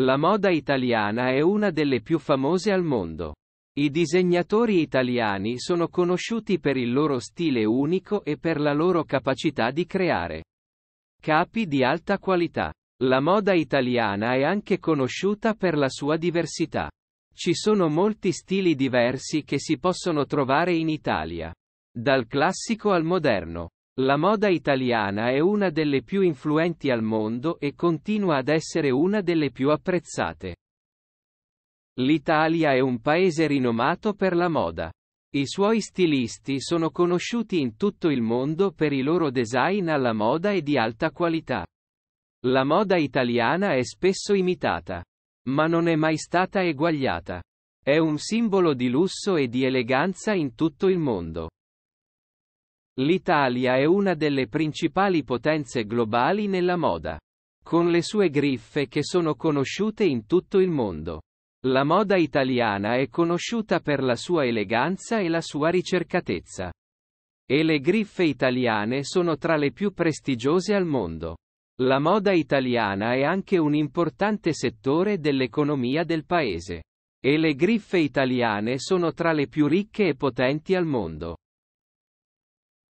La moda italiana è una delle più famose al mondo. I disegnatori italiani sono conosciuti per il loro stile unico e per la loro capacità di creare capi di alta qualità. La moda italiana è anche conosciuta per la sua diversità. Ci sono molti stili diversi che si possono trovare in Italia. Dal classico al moderno. La moda italiana è una delle più influenti al mondo e continua ad essere una delle più apprezzate. L'Italia è un paese rinomato per la moda. I suoi stilisti sono conosciuti in tutto il mondo per i loro design alla moda e di alta qualità. La moda italiana è spesso imitata, ma non è mai stata eguagliata. È un simbolo di lusso e di eleganza in tutto il mondo. L'Italia è una delle principali potenze globali nella moda. Con le sue griffe che sono conosciute in tutto il mondo. La moda italiana è conosciuta per la sua eleganza e la sua ricercatezza. E le griffe italiane sono tra le più prestigiose al mondo. La moda italiana è anche un importante settore dell'economia del paese. E le griffe italiane sono tra le più ricche e potenti al mondo.